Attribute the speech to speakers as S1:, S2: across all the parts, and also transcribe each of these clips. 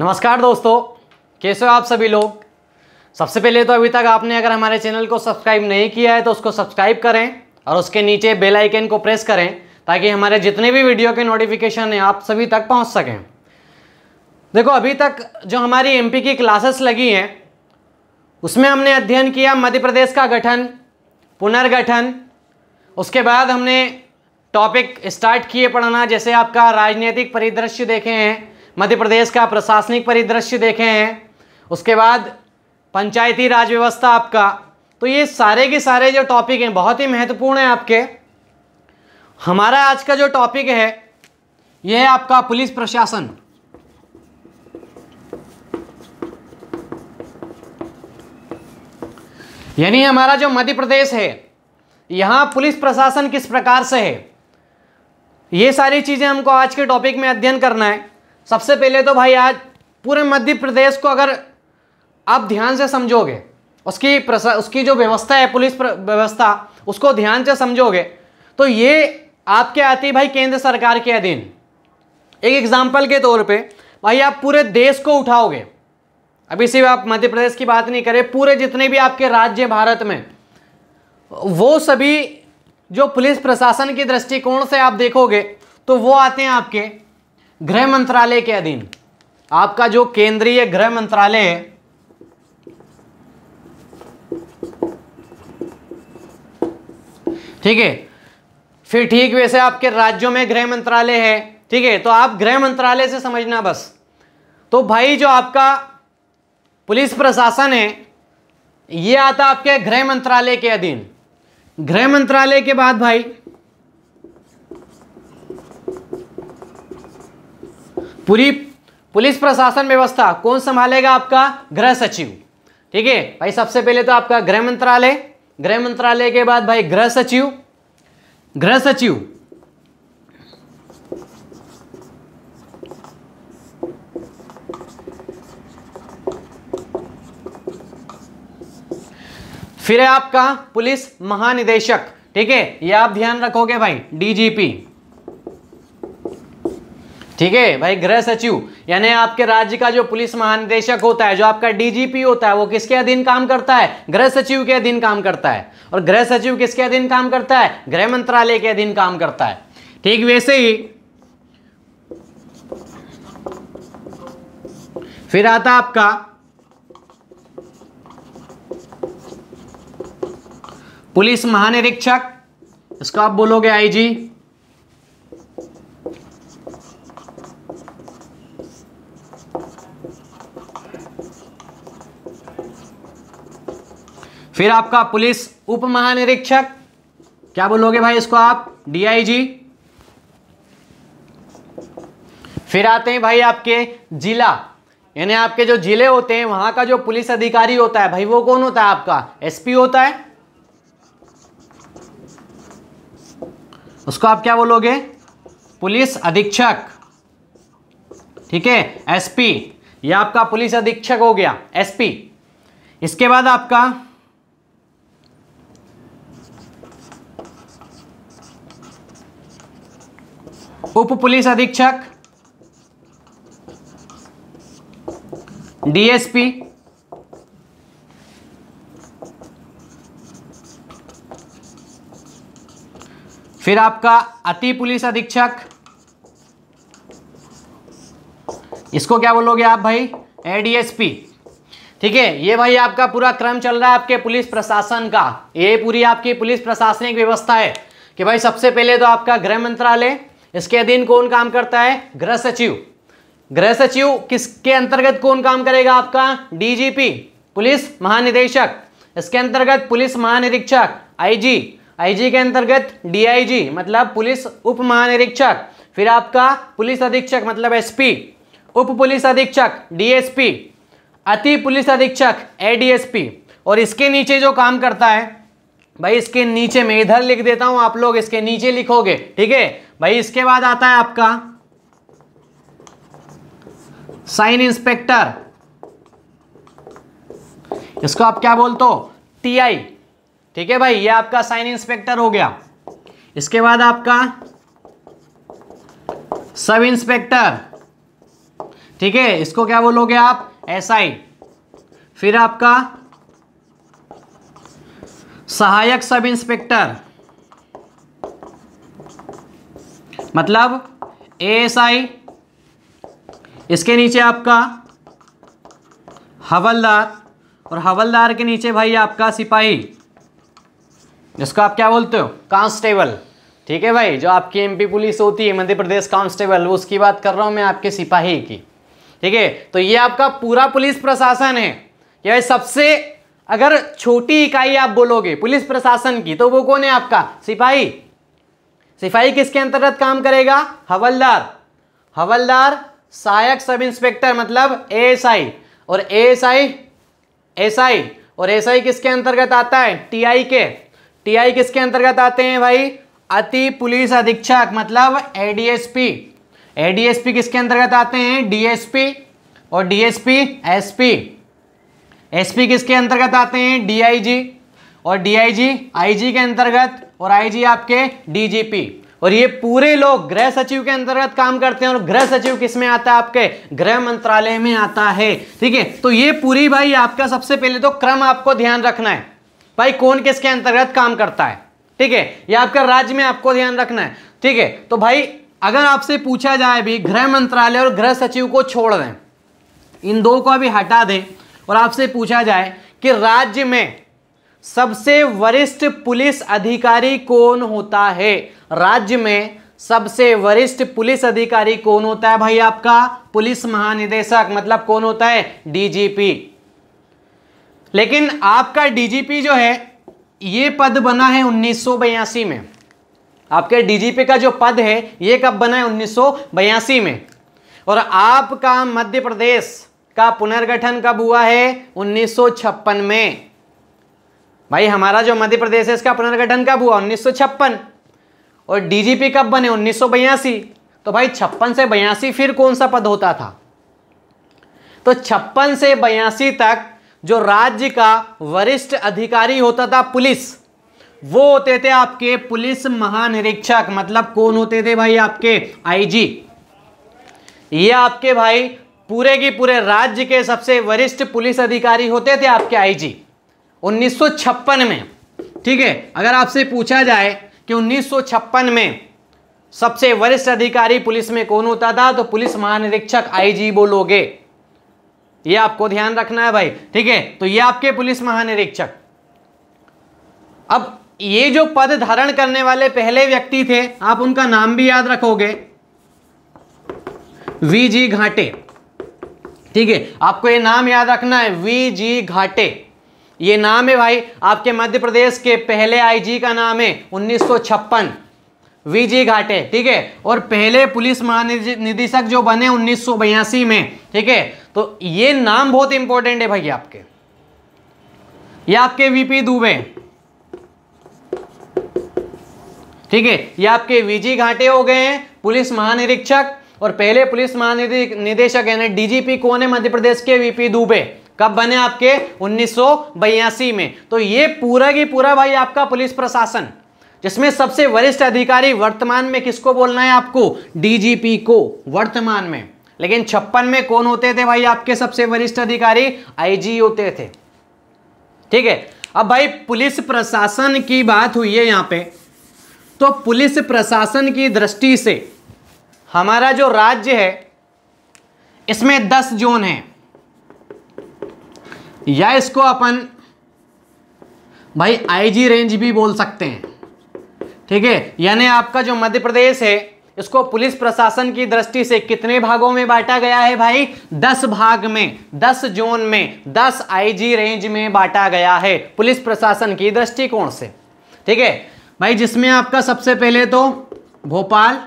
S1: नमस्कार दोस्तों कैसे हो आप सभी लोग सबसे पहले तो अभी तक आपने अगर हमारे चैनल को सब्सक्राइब नहीं किया है तो उसको सब्सक्राइब करें और उसके नीचे बेल आइकन को प्रेस करें ताकि हमारे जितने भी वीडियो के नोटिफिकेशन हैं आप सभी तक पहुंच सकें देखो अभी तक जो हमारी एमपी की क्लासेस लगी हैं उसमें हमने अध्ययन किया मध्य प्रदेश का गठन पुनर्गठन उसके बाद हमने टॉपिक स्टार्ट किए पढ़ना जैसे आपका राजनीतिक परिदृश्य देखे हैं मध्य प्रदेश का प्रशासनिक परिदृश्य देखे हैं उसके बाद पंचायती राज व्यवस्था आपका तो ये सारे के सारे जो टॉपिक हैं बहुत ही महत्वपूर्ण है आपके हमारा आज का जो टॉपिक है यह है आपका पुलिस प्रशासन यानी हमारा जो मध्य प्रदेश है यहाँ पुलिस प्रशासन किस प्रकार से है ये सारी चीज़ें हमको आज के टॉपिक में अध्ययन करना है सबसे पहले तो भाई आज पूरे मध्य प्रदेश को अगर आप ध्यान से समझोगे उसकी उसकी जो व्यवस्था है पुलिस व्यवस्था उसको ध्यान से समझोगे तो ये आपके आती है भाई केंद्र सरकार के अधीन एक एग्जाम्पल के तौर पे भाई आप पूरे देश को उठाओगे अभी सिर्फ आप मध्य प्रदेश की बात नहीं करें पूरे जितने भी आपके राज्य भारत में वो सभी जो पुलिस प्रशासन के दृष्टिकोण से आप देखोगे तो वो आते हैं आपके गृह मंत्रालय के अधीन आपका जो केंद्रीय गृह मंत्रालय है ठीक है फिर ठीक वैसे आपके राज्यों में गृह मंत्रालय है ठीक है तो आप गृह मंत्रालय से समझना बस तो भाई जो आपका पुलिस प्रशासन है ये आता आपके गृह मंत्रालय के अधीन गृह मंत्रालय के बाद भाई पूरी पुलिस प्रशासन व्यवस्था कौन संभालेगा आपका गृह सचिव ठीक है भाई सबसे पहले तो आपका गृह मंत्रालय गृह मंत्रालय के बाद भाई गृह सचिव गृह सचिव फिर है आपका पुलिस महानिदेशक ठीक है ये आप ध्यान रखोगे भाई डीजीपी ठीक है भाई गृह सचिव यानी आपके राज्य का जो पुलिस महानिदेशक होता है जो आपका डीजीपी होता है वो किसके अधीन काम करता है गृह सचिव के अधीन काम करता है और गृह सचिव किसके अधीन काम करता है गृह मंत्रालय के अधीन काम करता है ठीक वैसे ही फिर आता आपका पुलिस महानिरीक्षक इसको आप बोलोगे आईजी फिर आपका पुलिस उप महानिरीक्षक क्या बोलोगे भाई इसको आप डीआईजी फिर आते हैं भाई आपके जिला यानी आपके जो जिले होते हैं वहां का जो पुलिस अधिकारी होता है भाई वो कौन होता है आपका एसपी होता है उसको आप क्या बोलोगे पुलिस अधीक्षक ठीक है एसपी ये आपका पुलिस अधीक्षक हो गया एसपी इसके बाद आपका उप पुलिस अधीक्षक डीएसपी फिर आपका अति पुलिस अधीक्षक इसको क्या बोलोगे आप भाई एडीएसपी ठीक है ये भाई आपका पूरा क्रम चल रहा है आपके पुलिस प्रशासन का ये पूरी आपकी पुलिस प्रशासनिक व्यवस्था है कि भाई सबसे पहले तो आपका गृह मंत्रालय इसके अधीन कौन काम करता है गृह सचिव गृह सचिव किसके अंतर्गत कौन काम करेगा आपका डीजीपी पुलिस महानिदेशक इसके अंतर्गत पुलिस महानिरीक्षक आईजी आईजी के अंतर्गत डीआईजी मतलब पुलिस उप महानिरीक्षक फिर आपका पुलिस अधीक्षक मतलब एसपी उप पुलिस अधीक्षक डीएसपी अति पुलिस अधीक्षक एडीएसपी और इसके नीचे जो काम करता है भाई इसके नीचे मैं इधर लिख देता हूं आप लोग इसके नीचे लिखोगे ठीक है भाई इसके बाद आता है आपका साइन इंस्पेक्टर इसको आप क्या बोलते हो टीआई ठीक है भाई ये आपका साइन इंस्पेक्टर हो गया इसके बाद आपका सब इंस्पेक्टर ठीक है इसको क्या बोलोगे आप एसआई फिर आपका सहायक सब इंस्पेक्टर मतलब एएसआई इसके नीचे आपका हवलदार और हवलदार के नीचे भाई आपका सिपाही जिसको आप क्या बोलते हो कांस्टेबल ठीक है भाई जो आपकी एमपी पुलिस होती है मध्य प्रदेश कांस्टेबल उसकी बात कर रहा हूँ मैं आपके सिपाही की ठीक है तो ये आपका पूरा पुलिस प्रशासन है यह सबसे अगर छोटी इकाई आप बोलोगे पुलिस प्रशासन की तो वो कौन है आपका सिपाही सिपाही किसके अंतर्गत काम करेगा हवलदार हवलदार सहायक सब इंस्पेक्टर मतलब एएसआई और एएसआई एसआई और एसआई किसके अंतर्गत आता है टीआई के टीआई किसके अंतर्गत आते हैं भाई अति पुलिस अधीक्षक मतलब एडीएसपी एडीएसपी किसके अंतर्गत आते हैं डीएसपी और डीएसपी एसपी एसपी किसके अंतर्गत आते हैं डीआईजी और डीआईजी आईजी के अंतर्गत और आईजी आपके डीजीपी और ये पूरे लोग गृह सचिव के अंतर्गत काम करते हैं और गृह सचिव किस में आता है आपके गृह मंत्रालय में आता है ठीक है तो ये पूरी भाई आपका सबसे पहले तो क्रम आपको ध्यान रखना है भाई कौन किसके अंतर्गत काम करता है ठीक है ये आपका राज्य में आपको ध्यान रखना है ठीक है तो भाई अगर आपसे पूछा जाए भी गृह मंत्रालय और गृह सचिव को छोड़ दें इन दो को अभी हटा दें और आपसे पूछा जाए कि राज्य में सबसे वरिष्ठ पुलिस अधिकारी कौन होता है राज्य में सबसे वरिष्ठ पुलिस अधिकारी कौन होता है भाई आपका पुलिस महानिदेशक मतलब कौन होता है डीजीपी लेकिन आपका डीजीपी जो है ये पद बना है उन्नीस में आपके डीजीपी का जो पद है ये कब बना है उन्नीस में और आपका मध्य प्रदेश का पुनर्गठन कब हुआ है 1956 में भाई हमारा जो मध्य प्रदेश है इसका पुनर्गठन कब हुआ 1956 और डीजीपी कब बने उन्नीस तो भाई छप्पन से बयासी फिर कौन सा पद होता था तो छप्पन से बयासी तक जो राज्य का वरिष्ठ अधिकारी होता था पुलिस वो होते थे आपके पुलिस महानिरीक्षक मतलब कौन होते थे भाई आपके आईजी ये आपके भाई पूरे की पूरे राज्य के सबसे वरिष्ठ पुलिस अधिकारी होते थे आपके आईजी 1956 में ठीक है अगर आपसे पूछा जाए कि 1956 में सबसे वरिष्ठ अधिकारी पुलिस में कौन होता था तो पुलिस महानिरीक्षक आईजी बोलोगे ये आपको ध्यान रखना है भाई ठीक है तो ये आपके पुलिस महानिरीक्षक अब ये जो पद धारण करने वाले पहले व्यक्ति थे आप उनका नाम भी याद रखोगे वी जी घाटे ठीक है आपको ये नाम याद रखना है वी जी घाटे ये नाम है भाई आपके मध्य प्रदेश के पहले आईजी का नाम है उन्नीस जी घाटे ठीक है और पहले पुलिस महानिदेशक जो बने उन्नीस में ठीक है तो ये नाम बहुत इंपॉर्टेंट है भाई आपके ये आपके वीपी दुबे ठीक है ये आपके वीजी घाटे हो गए हैं पुलिस महानिरीक्षक और पहले पुलिस महानिदेशक यानी डीजीपी कौन है मध्य प्रदेश के वीपी दुबे कब बने आपके उन्नीस में तो ये पूरा की पूरा भाई आपका पुलिस प्रशासन जिसमें सबसे वरिष्ठ अधिकारी वर्तमान में किसको बोलना है आपको डीजीपी को वर्तमान में लेकिन छप्पन में कौन होते थे भाई आपके सबसे वरिष्ठ अधिकारी आईजी होते थे ठीक है अब भाई पुलिस प्रशासन की बात हुई है यहां पे तो पुलिस प्रशासन की दृष्टि से हमारा जो राज्य है इसमें दस जोन है या इसको अपन भाई आईजी रेंज भी बोल सकते हैं ठीक है यानी आपका जो मध्य प्रदेश है इसको पुलिस प्रशासन की दृष्टि से कितने भागों में बांटा गया है भाई दस भाग में दस जोन में दस आईजी रेंज में बांटा गया है पुलिस प्रशासन की दृष्टिकोण से ठीक है भाई जिसमें आपका सबसे पहले तो भोपाल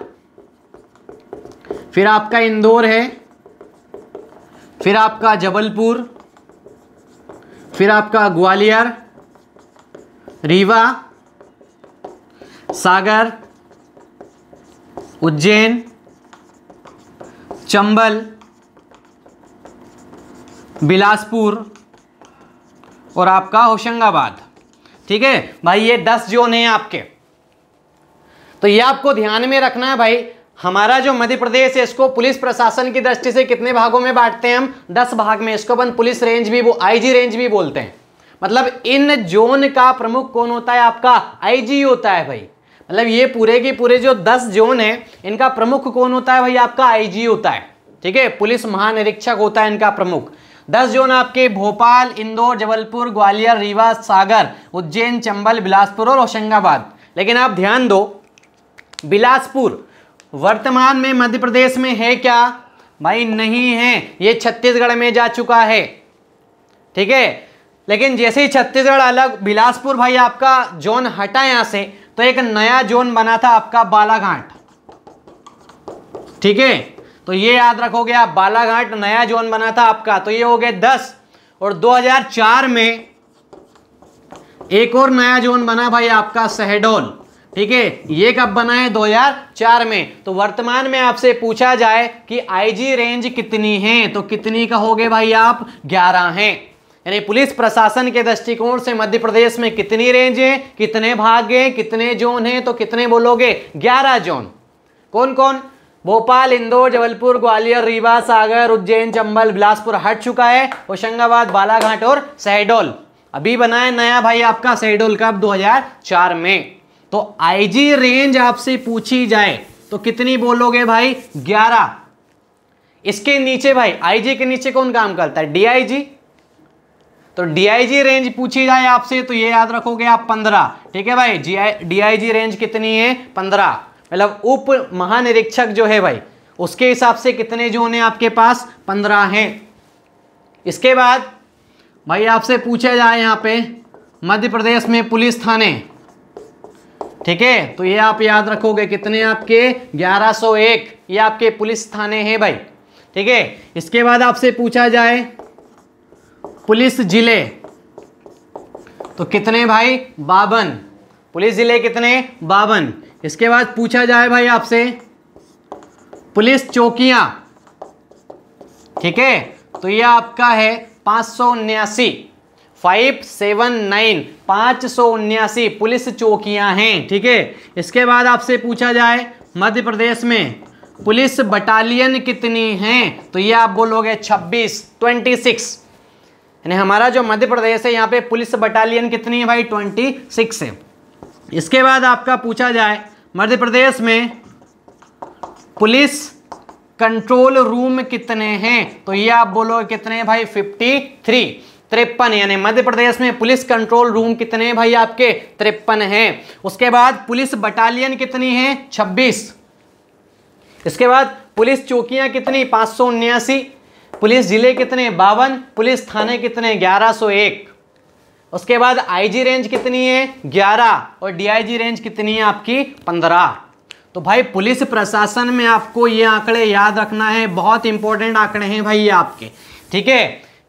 S1: फिर आपका इंदौर है फिर आपका जबलपुर फिर आपका ग्वालियर रीवा सागर उज्जैन चंबल बिलासपुर और आपका होशंगाबाद ठीक है भाई ये दस जोन हैं आपके तो ये आपको ध्यान में रखना है भाई हमारा जो मध्य प्रदेश है इसको पुलिस प्रशासन की दृष्टि से कितने भागों में बांटते हैं हम दस भाग में इसको अपन पुलिस रेंज भी वो आईजी रेंज भी बोलते हैं मतलब इन जोन का प्रमुख कौन होता है आपका आईजी होता है भाई मतलब ये पूरे के पूरे जो दस जोन है इनका प्रमुख कौन होता है भाई आपका आई होता है ठीक है पुलिस महानिरीक्षक होता है इनका प्रमुख दस जोन आपके भोपाल इंदौर जबलपुर ग्वालियर रीवा सागर उज्जैन चंबल बिलासपुर और होशंगाबाद लेकिन आप ध्यान दो बिलासपुर वर्तमान में मध्य प्रदेश में है क्या भाई नहीं है ये छत्तीसगढ़ में जा चुका है ठीक है लेकिन जैसे ही छत्तीसगढ़ अलग बिलासपुर भाई आपका जोन हटा यहां से तो एक नया जोन बना था आपका बालाघाट ठीक है तो ये याद रखोगे आप बालाघाट नया जोन बना था आपका तो ये हो गया दस और 2004 में एक और नया जोन बना भाई आपका सहडोल ठीक है ये कब बना है 2004 में तो वर्तमान में आपसे पूछा जाए कि आईजी रेंज कितनी है तो कितनी का गए भाई आप 11 हैं यानी पुलिस प्रशासन के दृष्टिकोण से मध्य प्रदेश में कितनी रेंज है कितने भाग हैं कितने जोन हैं तो कितने बोलोगे 11 जोन कौन कौन भोपाल इंदौर जबलपुर ग्वालियर रीवा सागर उज्जैन चंबल बिलासपुर हट चुका है होशंगाबाद बालाघाट और शहडोल अभी बनाया नया भाई आपका शहडोल कब 2004 में तो आईजी रेंज आपसे पूछी जाए तो कितनी बोलोगे भाई ग्यारह इसके नीचे भाई आईजी के नीचे कौन काम करता है डीआईजी तो डीआईजी रेंज पूछी जाए आपसे तो ये याद रखोगे आप पंद्रह ठीक है भाई जी डीआईजी रेंज कितनी है पंद्रह मतलब उप महानिरीक्षक जो है भाई उसके हिसाब से कितने जोन है आपके पास पंद्रह हैं इसके बाद भाई आपसे पूछा जाए यहाँ पे मध्य प्रदेश में पुलिस थाने ठीक है तो ये आप याद रखोगे कितने आपके 1101 ये आपके पुलिस थाने हैं भाई ठीक है इसके बाद आपसे पूछा जाए पुलिस जिले तो कितने भाई बावन पुलिस जिले कितने बावन इसके बाद पूछा जाए भाई आपसे पुलिस चौकियां ठीक है तो ये आपका है पाँच सौ उन्यासी फाइव सेवन नाइन पाँच सौ उन्यासी पुलिस चौकियां हैं ठीक है इसके बाद आपसे पूछा जाए मध्य प्रदेश में पुलिस बटालियन कितनी हैं तो ये आप बोलोगे छब्बीस ट्वेंटी सिक्स यानी हमारा जो मध्य प्रदेश है यहाँ पे पुलिस बटालियन कितनी है भाई ट्वेंटी सिक्स है इसके बाद आपका पूछा जाए मध्य प्रदेश में पुलिस कंट्रोल रूम कितने हैं तो ये आप बोलोगे कितने हैं भाई फिफ्टी थ्री तिरपन यानी मध्य प्रदेश में पुलिस कंट्रोल रूम कितने हैं भाई आपके तिरपन हैं उसके बाद पुलिस बटालियन कितनी है छब्बीस इसके बाद पुलिस चौकियां कितनी पाँच सौ उन्यासी पुलिस जिले कितने बावन पुलिस थाने कितने ग्यारह सौ एक उसके बाद आईजी रेंज कितनी है ग्यारह और डीआईजी रेंज कितनी है आपकी पंद्रह तो भाई पुलिस प्रशासन में आपको ये आंकड़े याद रखना है बहुत इंपॉर्टेंट आंकड़े हैं भाई ये आपके ठीक है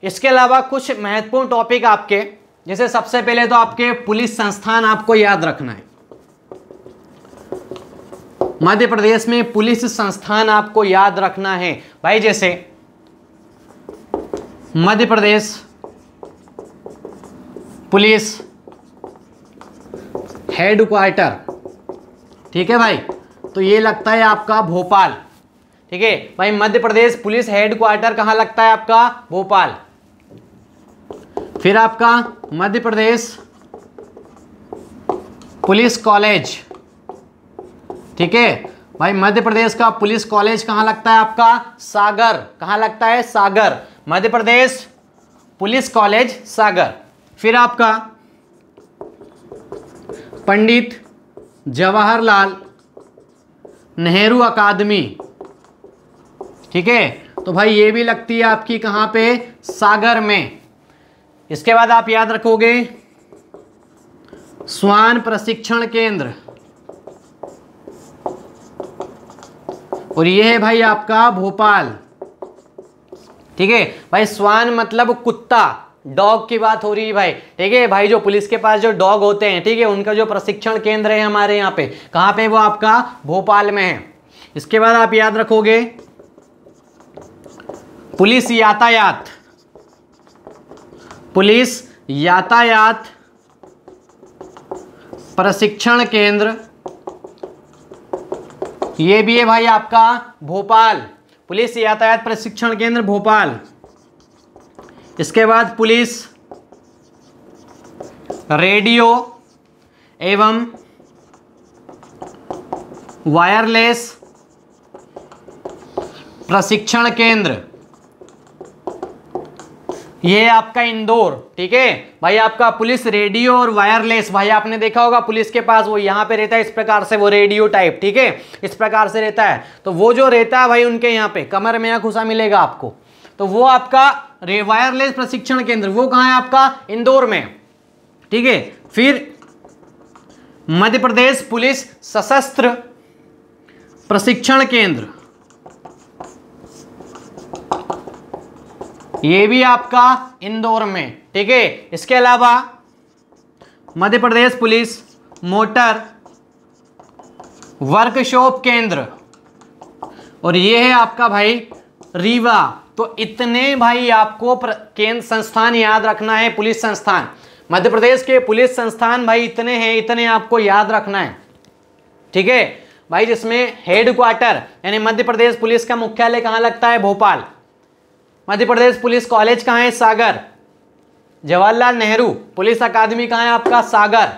S1: इसके अलावा कुछ महत्वपूर्ण टॉपिक आपके जैसे सबसे पहले तो आपके पुलिस संस्थान आपको याद रखना है मध्य प्रदेश में पुलिस संस्थान आपको याद रखना है भाई जैसे मध्य प्रदेश पुलिस हेडक्वार्टर ठीक है भाई तो ये लगता है आपका भोपाल ठीक है भाई मध्य प्रदेश पुलिस हेडक्वार्टर कहाँ लगता है आपका भोपाल फिर आपका मध्य प्रदेश पुलिस कॉलेज ठीक है भाई मध्य प्रदेश का पुलिस कॉलेज कहां लगता है आपका सागर कहां लगता है सागर मध्य प्रदेश पुलिस कॉलेज सागर फिर आपका पंडित जवाहरलाल नेहरू अकादमी ठीक है तो भाई ये भी लगती है आपकी कहां पे सागर में इसके बाद आप याद रखोगे स्वान प्रशिक्षण केंद्र और ये है भाई आपका भोपाल ठीक है भाई स्वान मतलब कुत्ता डॉग की बात हो रही है भाई ठीक है भाई जो पुलिस के पास जो डॉग होते हैं ठीक है उनका जो प्रशिक्षण केंद्र है हमारे यहाँ पे कहाँ पे वो आपका भोपाल में है इसके बाद आप याद रखोगे पुलिस यातायात पुलिस यातायात प्रशिक्षण केंद्र ये भी है भाई आपका भोपाल पुलिस यातायात प्रशिक्षण केंद्र भोपाल इसके बाद पुलिस रेडियो एवं वायरलेस प्रशिक्षण केंद्र ये आपका इंदौर ठीक है भाई आपका पुलिस रेडियो और वायरलेस भाई आपने देखा होगा पुलिस के पास वो यहाँ पे रहता है इस प्रकार से वो रेडियो टाइप ठीक है इस प्रकार से रहता है तो वो जो रहता है भाई उनके यहाँ पे कमर में यहाँ घुसा मिलेगा आपको तो वो आपका वायरलेस प्रशिक्षण केंद्र वो कहाँ है आपका इंदौर में ठीक है फिर मध्य प्रदेश पुलिस सशस्त्र प्रशिक्षण केंद्र ये भी आपका इंदौर में ठीक है इसके अलावा Madhya Pradesh police motor workshop केंद्र और ये है आपका भाई रीवा तो इतने भाई आपको केंद्र संस्थान याद रखना है पुलिस संस्थान मध्य प्रदेश के पुलिस संस्थान भाई इतने हैं इतने आपको याद रखना है ठीक है भाई जिसमें हेडक्वार्टर यानी मध्य प्रदेश पुलिस का मुख्यालय कहाँ लगता है भोपाल मध्य प्रदेश पुलिस कॉलेज कहाँ है सागर जवाहरलाल नेहरू पुलिस अकादमी कहाँ है आपका सागर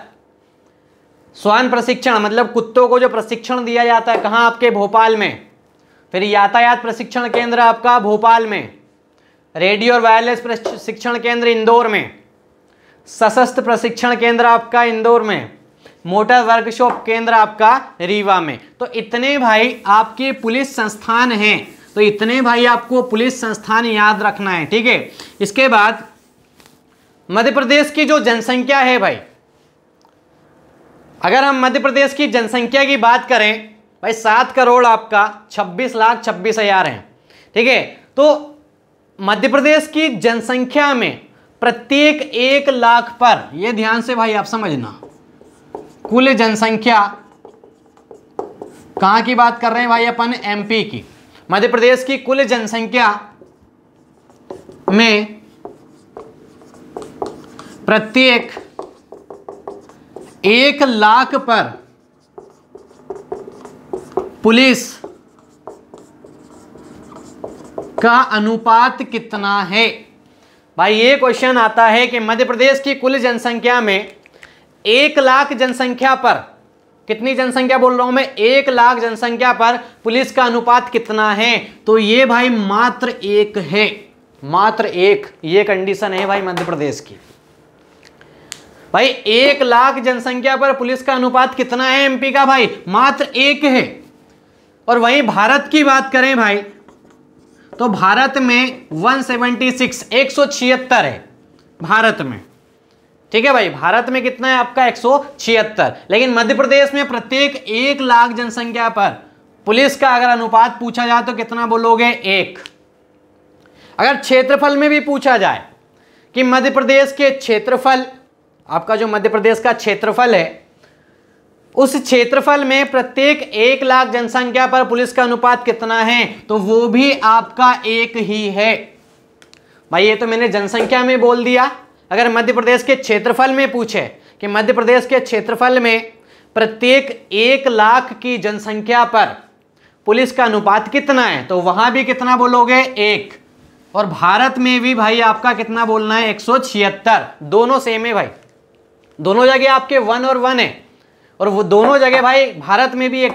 S1: स्वान प्रशिक्षण मतलब कुत्तों को जो प्रशिक्षण दिया जाता है कहाँ आपके भोपाल में फिर यातायात प्रशिक्षण केंद्र आपका भोपाल में रेडियो और वायरलेस प्रशिक्षण केंद्र इंदौर में सशस्त्र प्रशिक्षण केंद्र आपका इंदौर में मोटर वर्कशॉप केंद्र आपका रीवा में तो इतने भाई आपके पुलिस संस्थान हैं तो इतने भाई आपको पुलिस संस्थान याद रखना है ठीक है इसके बाद मध्य प्रदेश की जो जनसंख्या है भाई अगर हम मध्य प्रदेश की जनसंख्या की बात करें भाई सात करोड़ आपका छब्बीस लाख छब्बीस हजार है ठीक है तो मध्य प्रदेश की जनसंख्या में प्रत्येक एक लाख पर यह ध्यान से भाई आप समझना कुल जनसंख्या कहां की बात कर रहे हैं भाई अपन एमपी की मध्य प्रदेश की कुल जनसंख्या में प्रत्येक एक लाख पर पुलिस का अनुपात कितना है भाई ये क्वेश्चन आता है कि मध्य प्रदेश की कुल जनसंख्या में एक लाख जनसंख्या पर कितनी जनसंख्या बोल रहा हूं मैं एक लाख जनसंख्या पर पुलिस का अनुपात कितना है तो ये भाई मात्र एक है मात्र एक ये कंडीशन है भाई मध्य प्रदेश की भाई एक लाख जनसंख्या पर पुलिस का अनुपात कितना है एमपी का भाई मात्र एक है और वहीं भारत की बात करें भाई तो भारत में 176 176 है भारत में ठीक है भाई भारत में कितना है आपका एक लेकिन मध्य प्रदेश में प्रत्येक एक लाख जनसंख्या पर पुलिस का अगर अनुपात पूछा जाए तो कितना बोलोगे एक अगर क्षेत्रफल में भी पूछा जाए कि मध्य प्रदेश के क्षेत्रफल आपका जो मध्य प्रदेश का क्षेत्रफल है उस क्षेत्रफल में प्रत्येक एक लाख जनसंख्या पर पुलिस का अनुपात कितना है तो वो भी आपका एक ही है भाई ये तो मैंने जनसंख्या में बोल दिया अगर मध्य प्रदेश के क्षेत्रफल में पूछे कि मध्य प्रदेश के क्षेत्रफल में प्रत्येक एक लाख की जनसंख्या पर पुलिस का अनुपात कितना है तो वहां भी कितना बोलोगे एक और भारत में भी भाई आपका कितना बोलना है एक दोनों सेम है भाई दोनों जगह आपके वन और वन है और वो दोनों जगह भाई भारत में भी एक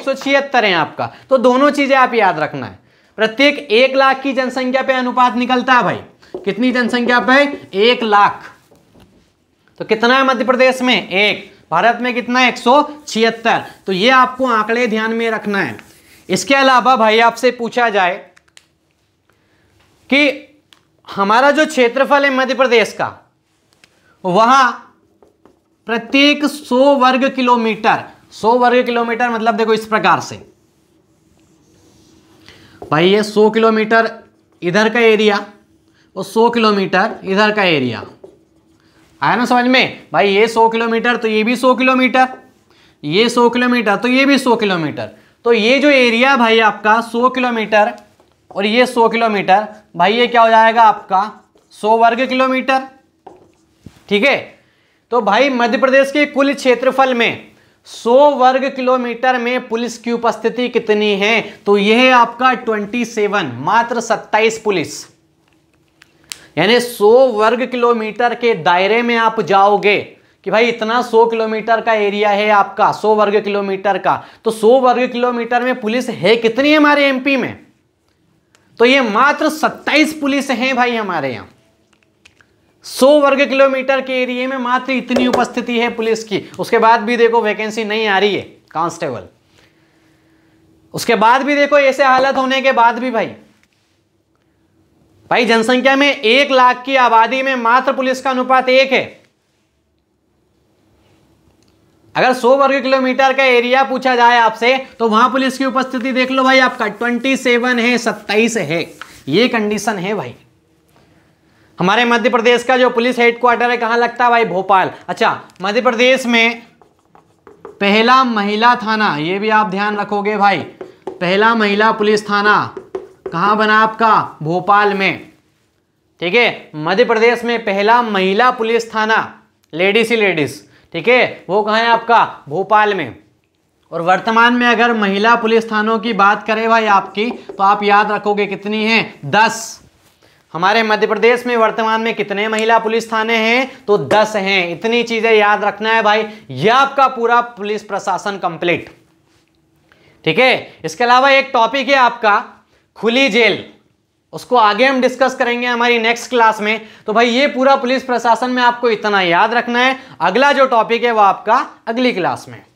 S1: है आपका तो दोनों चीज़ें आप याद रखना है प्रत्येक एक लाख की जनसंख्या पे अनुपात निकलता है भाई कितनी जनसंख्या पे एक लाख तो कितना है मध्य प्रदेश में एक भारत में कितना एक तो ये आपको आंकड़े ध्यान में रखना है इसके अलावा भाई आपसे पूछा जाए कि हमारा जो क्षेत्रफल है मध्य प्रदेश का वहां प्रत्येक 100 वर्ग किलोमीटर 100 वर्ग किलोमीटर मतलब देखो इस प्रकार से भाई ये 100 किलोमीटर इधर का एरिया और 100 किलोमीटर इधर का एरिया आया ना समझ में भाई ये सौ किलोमीटर तो ये भी सौ किलोमीटर ये सौ किलोमीटर तो ये भी सौ किलोमीटर तो ये जो एरिया भाई आपका सौ किलोमीटर और ये सौ किलोमीटर भाई ये क्या हो जाएगा आपका सौ वर्ग किलोमीटर ठीक है तो भाई मध्य प्रदेश के कुल क्षेत्रफल में 100 वर्ग किलोमीटर में पुलिस की उपस्थिति कितनी है तो यह है आपका 27 मात्र 27 पुलिस यानी 100 वर्ग किलोमीटर के दायरे में आप जाओगे कि भाई इतना 100 किलोमीटर का एरिया है आपका 100 वर्ग किलोमीटर का तो 100 वर्ग किलोमीटर में पुलिस है कितनी हमारे एमपी में तो ये मात्र 27 पुलिस हैं भाई हमारे यहां 100 वर्ग किलोमीटर के एरिया में मात्र इतनी उपस्थिति है पुलिस की उसके बाद भी देखो वैकेंसी नहीं आ रही है कांस्टेबल उसके बाद भी देखो ऐसे हालत होने के बाद भी भाई भाई जनसंख्या में एक लाख की आबादी में मात्र पुलिस का अनुपात एक है अगर 100 वर्ग किलोमीटर का एरिया पूछा जाए आपसे तो वहां पुलिस की उपस्थिति देख लो भाई आपका 27 है 27 है ये कंडीशन है भाई हमारे मध्य प्रदेश का जो पुलिस हेडक्वार्टर है कहां लगता है भाई भोपाल अच्छा मध्य प्रदेश में पहला महिला थाना ये भी आप ध्यान रखोगे भाई पहला महिला पुलिस थाना कहाँ बना आपका भोपाल में ठीक है मध्य प्रदेश में पहला महिला पुलिस थाना लेडीज ही लेडीज ठीक है वो कहाँ है आपका भोपाल में और वर्तमान में अगर महिला पुलिस थानों की बात करें भाई आपकी तो आप याद रखोगे कितनी है दस हमारे मध्य प्रदेश में वर्तमान में कितने महिला पुलिस थाने हैं तो दस हैं इतनी चीजें याद रखना है भाई यह आपका पूरा पुलिस प्रशासन कंप्लीट ठीक है इसके अलावा एक टॉपिक है आपका खुली जेल उसको आगे हम डिस्कस करेंगे हमारी नेक्स्ट क्लास में तो भाई ये पूरा पुलिस प्रशासन में आपको इतना याद रखना है अगला जो टॉपिक है वो आपका अगली क्लास में